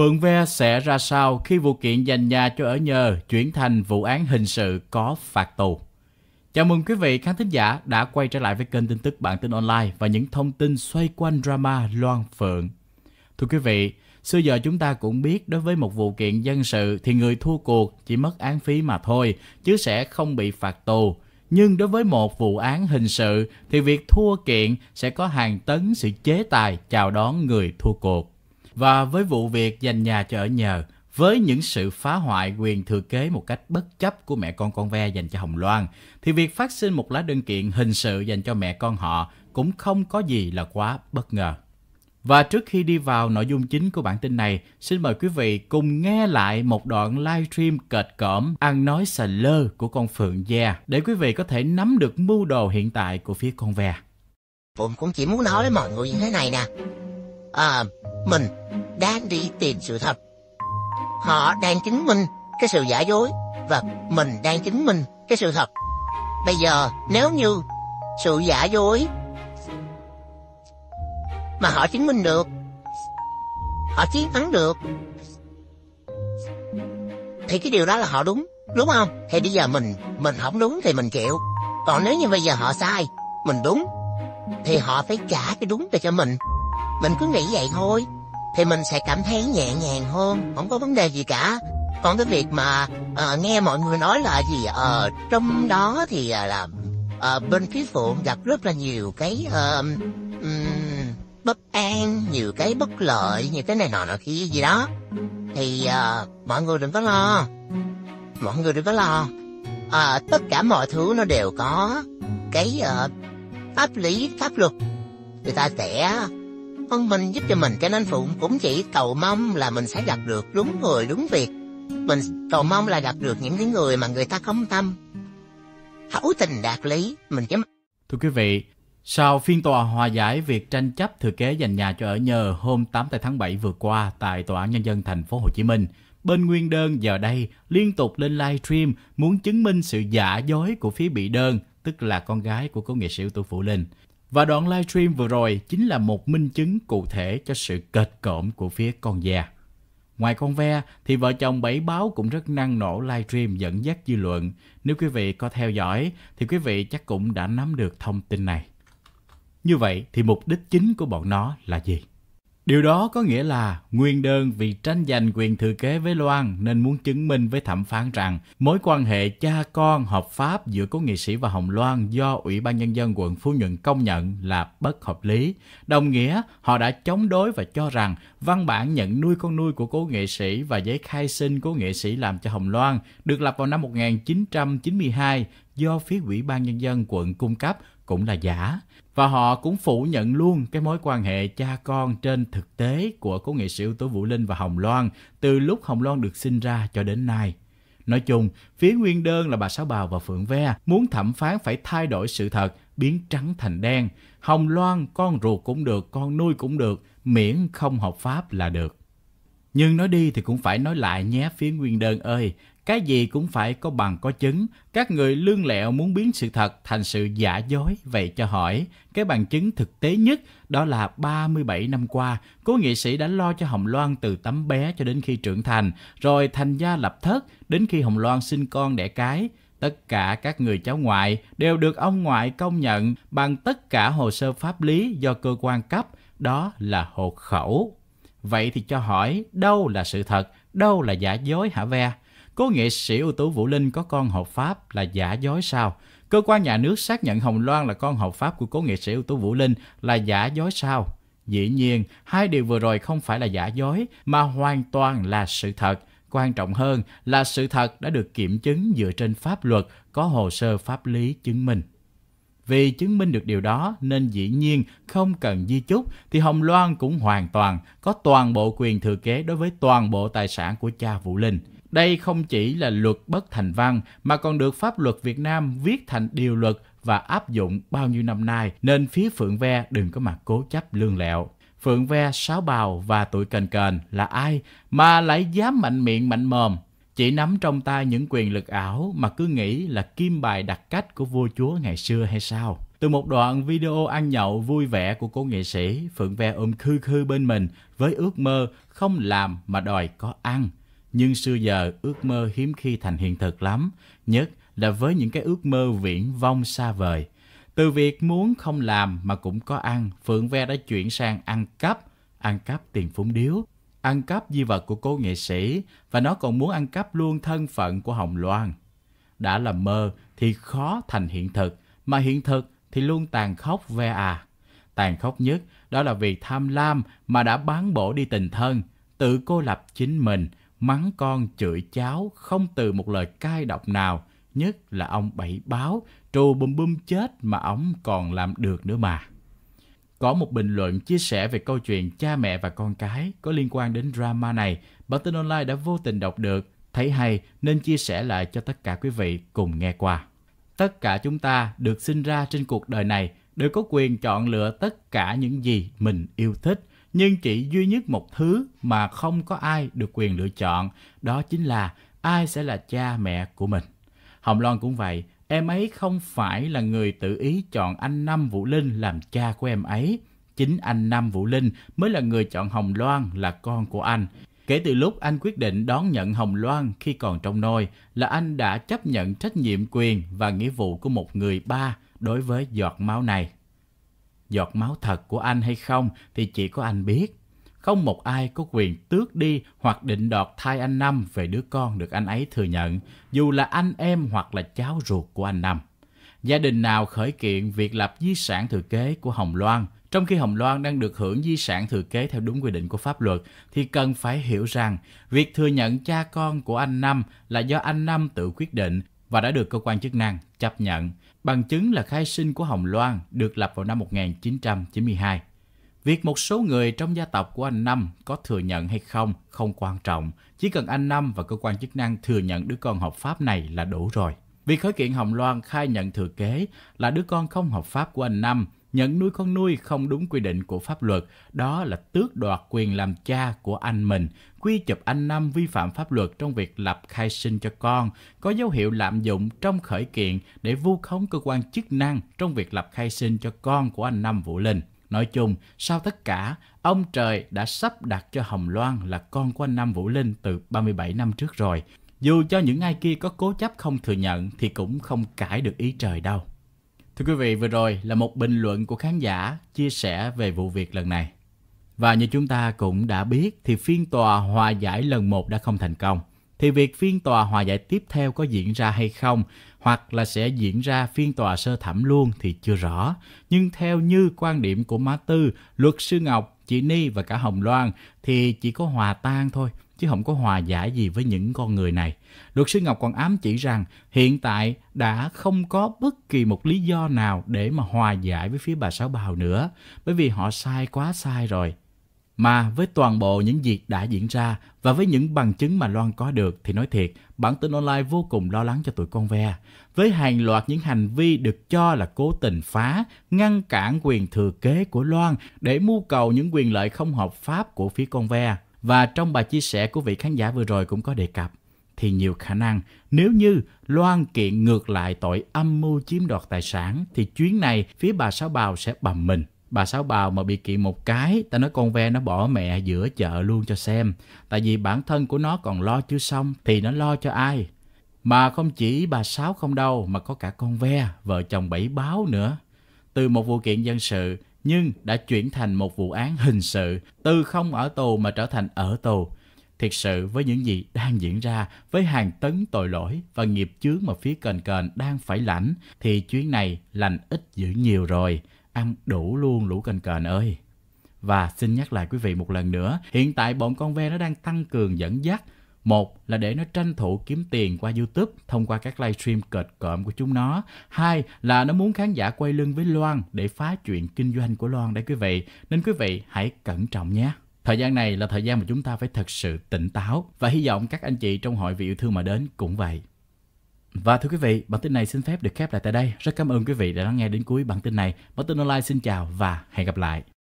Phượng Ve sẽ ra sao khi vụ kiện dành nhà cho ở nhờ chuyển thành vụ án hình sự có phạt tù? Chào mừng quý vị khán thính giả đã quay trở lại với kênh tin tức bản tin online và những thông tin xoay quanh drama Loan Phượng. Thưa quý vị, xưa giờ chúng ta cũng biết đối với một vụ kiện dân sự thì người thua cuộc chỉ mất án phí mà thôi, chứ sẽ không bị phạt tù. Nhưng đối với một vụ án hình sự thì việc thua kiện sẽ có hàng tấn sự chế tài chào đón người thua cuộc và với vụ việc dành nhà cho ở nhờ với những sự phá hoại quyền thừa kế một cách bất chấp của mẹ con con ve dành cho Hồng Loan, thì việc phát sinh một lá đơn kiện hình sự dành cho mẹ con họ cũng không có gì là quá bất ngờ. Và trước khi đi vào nội dung chính của bản tin này, xin mời quý vị cùng nghe lại một đoạn livestream cệt cỡm ăn nói sà lơ của con Phượng Gia để quý vị có thể nắm được mưu đồ hiện tại của phía con ve. Phượng cũng chỉ muốn nói với mọi người như thế này nè. À, mình đang đi tìm sự thật. Họ đang chứng minh cái sự giả dối và mình đang chứng minh cái sự thật. Bây giờ nếu như sự giả dối mà họ chứng minh được, họ chiến thắng được, thì cái điều đó là họ đúng, đúng không? Thì bây giờ mình mình không đúng thì mình chịu. Còn nếu như bây giờ họ sai, mình đúng, thì họ phải trả cái đúng về cho mình. Mình cứ nghĩ vậy thôi thì mình sẽ cảm thấy nhẹ nhàng hơn không có vấn đề gì cả còn cái việc mà uh, nghe mọi người nói là gì ở uh, ờ, trong đó thì uh, là uh, bên phía phụng gặp rất là nhiều cái uh, um, bất an nhiều cái bất lợi nhiều cái này nọ nọ kia gì đó thì uh, mọi người đừng có lo mọi người đừng có lo à, tất cả mọi thứ nó đều có cái uh, pháp lý pháp luật người ta sẽ phân minh giúp cho mình cho nên Phụng cũng chỉ cầu mong là mình sẽ gặp được đúng người đúng việc. Mình cầu mong là gặp được những cái người mà người ta không tâm. Hữu tình đạt lý, mình chỉ... Thưa quý vị, sau phiên tòa hòa giải việc tranh chấp thừa kế dành nhà cho ở nhờ hôm 8 tháng 7 vừa qua tại Tòa án Nhân dân thành phố Hồ Chí Minh, bên nguyên đơn giờ đây liên tục lên live stream muốn chứng minh sự giả dối của phía bị đơn, tức là con gái của cố nghệ sĩ ưu tú Phụ Linh. Và đoạn livestream vừa rồi chính là một minh chứng cụ thể cho sự kệt cộm của phía con già. Ngoài con ve thì vợ chồng Bảy Báo cũng rất năng nổ livestream dẫn dắt dư luận. Nếu quý vị có theo dõi thì quý vị chắc cũng đã nắm được thông tin này. Như vậy thì mục đích chính của bọn nó là gì? Điều đó có nghĩa là Nguyên đơn vì tranh giành quyền thừa kế với Loan nên muốn chứng minh với thẩm phán rằng mối quan hệ cha con hợp pháp giữa cố nghệ sĩ và Hồng Loan do Ủy ban Nhân dân quận Phú Nhuận công nhận là bất hợp lý. Đồng nghĩa họ đã chống đối và cho rằng văn bản nhận nuôi con nuôi của cố nghệ sĩ và giấy khai sinh cố nghệ sĩ làm cho Hồng Loan được lập vào năm 1992 do phía Ủy ban Nhân dân quận cung cấp cũng là giả và họ cũng phủ nhận luôn cái mối quan hệ cha con trên thực tế của cố nghệ sĩ ưu tú Vũ Linh và Hồng Loan từ lúc Hồng Loan được sinh ra cho đến nay. Nói chung, phía nguyên đơn là bà Sáu Bào và Phượng Ve muốn thẩm phán phải thay đổi sự thật, biến trắng thành đen. Hồng Loan con ruột cũng được, con nuôi cũng được, miễn không hợp pháp là được. Nhưng nói đi thì cũng phải nói lại nhé phía nguyên đơn ơi, cái gì cũng phải có bằng có chứng các người lương lẹo muốn biến sự thật thành sự giả dối vậy cho hỏi cái bằng chứng thực tế nhất đó là 37 năm qua cố nghệ sĩ đã lo cho hồng loan từ tấm bé cho đến khi trưởng thành rồi thành gia lập thất đến khi hồng loan sinh con đẻ cái tất cả các người cháu ngoại đều được ông ngoại công nhận bằng tất cả hồ sơ pháp lý do cơ quan cấp đó là hộ khẩu vậy thì cho hỏi đâu là sự thật đâu là giả dối hả ve Cố nghệ sĩ ưu tú Vũ Linh có con hợp pháp là giả dối sao? Cơ quan nhà nước xác nhận Hồng Loan là con hợp pháp của cố nghệ sĩ ưu tú Vũ Linh là giả dối sao? Dĩ nhiên, hai điều vừa rồi không phải là giả dối mà hoàn toàn là sự thật. Quan trọng hơn là sự thật đã được kiểm chứng dựa trên pháp luật, có hồ sơ pháp lý chứng minh. Vì chứng minh được điều đó nên dĩ nhiên không cần di chúc thì Hồng Loan cũng hoàn toàn có toàn bộ quyền thừa kế đối với toàn bộ tài sản của cha Vũ Linh. Đây không chỉ là luật bất thành văn mà còn được pháp luật Việt Nam viết thành điều luật và áp dụng bao nhiêu năm nay nên phía Phượng Ve đừng có mặt cố chấp lương lẹo. Phượng Ve, sáu Bào và tuổi Cần Cần là ai mà lại dám mạnh miệng mạnh mồm chỉ nắm trong tay những quyền lực ảo mà cứ nghĩ là kim bài đặc cách của vua chúa ngày xưa hay sao? Từ một đoạn video ăn nhậu vui vẻ của cô nghệ sĩ, Phượng Ve ôm khư khư bên mình với ước mơ không làm mà đòi có ăn nhưng xưa giờ ước mơ hiếm khi thành hiện thực lắm, nhất là với những cái ước mơ viễn vông xa vời. Từ việc muốn không làm mà cũng có ăn, Phượng Ve đã chuyển sang ăn cắp, ăn cắp tiền phúng điếu, ăn cắp di vật của cô nghệ sĩ và nó còn muốn ăn cắp luôn thân phận của Hồng Loan. Đã là mơ thì khó thành hiện thực, mà hiện thực thì luôn tàn khốc Ve à. Tàn khốc nhất đó là vì tham lam mà đã bán bổ đi tình thân, tự cô lập chính mình mắng con chửi cháu không từ một lời cai độc nào, nhất là ông bảy báo, trù bùm bùm chết mà ông còn làm được nữa mà. Có một bình luận chia sẻ về câu chuyện cha mẹ và con cái có liên quan đến drama này, bản tin online đã vô tình đọc được, thấy hay nên chia sẻ lại cho tất cả quý vị cùng nghe qua. Tất cả chúng ta được sinh ra trên cuộc đời này đều có quyền chọn lựa tất cả những gì mình yêu thích nhưng chỉ duy nhất một thứ mà không có ai được quyền lựa chọn, đó chính là ai sẽ là cha mẹ của mình. Hồng Loan cũng vậy, em ấy không phải là người tự ý chọn anh Năm Vũ Linh làm cha của em ấy. Chính anh Năm Vũ Linh mới là người chọn Hồng Loan là con của anh. Kể từ lúc anh quyết định đón nhận Hồng Loan khi còn trong nôi là anh đã chấp nhận trách nhiệm quyền và nghĩa vụ của một người ba đối với giọt máu này giọt máu thật của anh hay không thì chỉ có anh biết. Không một ai có quyền tước đi hoặc định đoạt thai anh Năm về đứa con được anh ấy thừa nhận, dù là anh em hoặc là cháu ruột của anh Năm. Gia đình nào khởi kiện việc lập di sản thừa kế của Hồng Loan, trong khi Hồng Loan đang được hưởng di sản thừa kế theo đúng quy định của pháp luật, thì cần phải hiểu rằng việc thừa nhận cha con của anh Năm là do anh Năm tự quyết định và đã được cơ quan chức năng chấp nhận. Bằng chứng là khai sinh của Hồng Loan được lập vào năm 1992. Việc một số người trong gia tộc của anh Năm có thừa nhận hay không không quan trọng, chỉ cần anh Năm và cơ quan chức năng thừa nhận đứa con hợp pháp này là đủ rồi. Việc khởi kiện Hồng Loan khai nhận thừa kế là đứa con không hợp pháp của anh Năm nhận nuôi con nuôi không đúng quy định của pháp luật, đó là tước đoạt quyền làm cha của anh mình. Quy chụp anh Năm vi phạm pháp luật trong việc lập khai sinh cho con, có dấu hiệu lạm dụng trong khởi kiện để vu khống cơ quan chức năng trong việc lập khai sinh cho con của anh Năm Vũ Linh. Nói chung, sau tất cả, ông trời đã sắp đặt cho Hồng Loan là con của anh Nam Vũ Linh từ 37 năm trước rồi. Dù cho những ai kia có cố chấp không thừa nhận thì cũng không cãi được ý trời đâu. Thưa quý vị, vừa rồi là một bình luận của khán giả chia sẻ về vụ việc lần này. Và như chúng ta cũng đã biết thì phiên tòa hòa giải lần một đã không thành công. Thì việc phiên tòa hòa giải tiếp theo có diễn ra hay không hoặc là sẽ diễn ra phiên tòa sơ thẩm luôn thì chưa rõ. Nhưng theo như quan điểm của Má Tư, luật sư Ngọc, chị Ni và cả Hồng Loan thì chỉ có hòa tan thôi chứ không có hòa giải gì với những con người này. Luật sư Ngọc còn ám chỉ rằng hiện tại đã không có bất kỳ một lý do nào để mà hòa giải với phía bà Sáu Bào nữa, bởi vì họ sai quá sai rồi. Mà với toàn bộ những việc đã diễn ra và với những bằng chứng mà Loan có được thì nói thiệt, bản tin online vô cùng lo lắng cho tụi con ve. Với hàng loạt những hành vi được cho là cố tình phá, ngăn cản quyền thừa kế của Loan để mưu cầu những quyền lợi không hợp pháp của phía con ve. Và trong bài chia sẻ của vị khán giả vừa rồi cũng có đề cập, thì nhiều khả năng nếu như Loan kiện ngược lại tội âm mưu chiếm đoạt tài sản thì chuyến này phía bà Sáu Bào sẽ bầm mình. Bà Sáu Bào mà bị kiện một cái, ta nói con ve nó bỏ mẹ giữa chợ luôn cho xem. Tại vì bản thân của nó còn lo chưa xong thì nó lo cho ai? Mà không chỉ bà Sáu không đâu mà có cả con ve, vợ chồng bảy báo nữa. Từ một vụ kiện dân sự nhưng đã chuyển thành một vụ án hình sự từ không ở tù mà trở thành ở tù thiệt sự với những gì đang diễn ra với hàng tấn tội lỗi và nghiệp chướng mà phía cần cờn đang phải lãnh thì chuyến này lành ít dữ nhiều rồi ăn đủ luôn lũ cần cờn ơi và xin nhắc lại quý vị một lần nữa hiện tại bọn con ve nó đang tăng cường dẫn dắt một là để nó tranh thủ kiếm tiền qua YouTube thông qua các livestream cệt cộm của chúng nó. Hai là nó muốn khán giả quay lưng với Loan để phá chuyện kinh doanh của Loan đấy quý vị. Nên quý vị hãy cẩn trọng nhé. Thời gian này là thời gian mà chúng ta phải thật sự tỉnh táo và hy vọng các anh chị trong hội vị yêu thương mà đến cũng vậy. Và thưa quý vị, bản tin này xin phép được khép lại tại đây. Rất cảm ơn quý vị đã lắng nghe đến cuối bản tin này. Bản tin online xin chào và hẹn gặp lại.